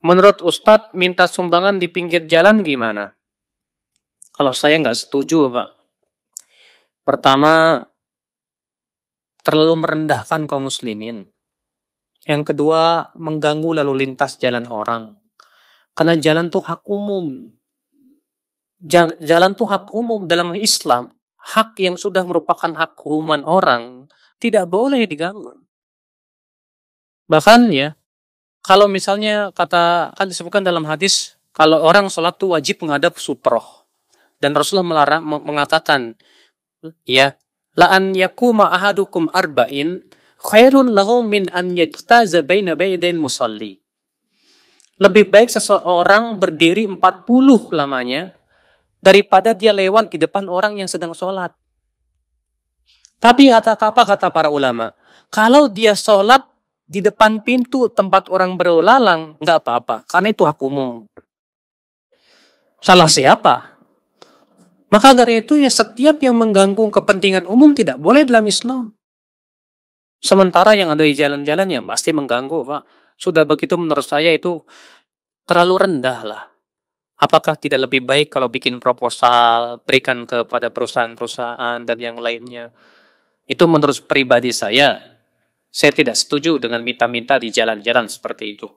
Menurut Ustadz, minta sumbangan di pinggir jalan gimana? Kalau saya nggak setuju, Pak. Pertama, terlalu merendahkan kaum muslimin. Yang kedua, mengganggu lalu lintas jalan orang. Karena jalan tuh hak umum. Jalan tuh hak umum dalam Islam. Hak yang sudah merupakan hak umum orang tidak boleh diganggu. Bahkan ya, kalau misalnya kata kan disebutkan dalam hadis kalau orang sholat tuh wajib menghadap suproh dan Rasulullah melarang mengatakan ya la an yakuma ahadukum arba'in khairun lahu min an yajtaza baina baydain musalli lebih baik seseorang berdiri 40 lamanya daripada dia lewat di depan orang yang sedang sholat. Tapi kata apa kata para ulama? Kalau dia sholat di depan pintu tempat orang berlalang nggak apa-apa karena itu hak umum salah siapa maka dari itu ya setiap yang mengganggu kepentingan umum tidak boleh dalam Islam sementara yang ada di jalan-jalan ya pasti mengganggu pak sudah begitu menurut saya itu terlalu rendah lah apakah tidak lebih baik kalau bikin proposal berikan kepada perusahaan-perusahaan dan yang lainnya itu menurut pribadi saya saya tidak setuju dengan minta-minta di jalan-jalan seperti itu.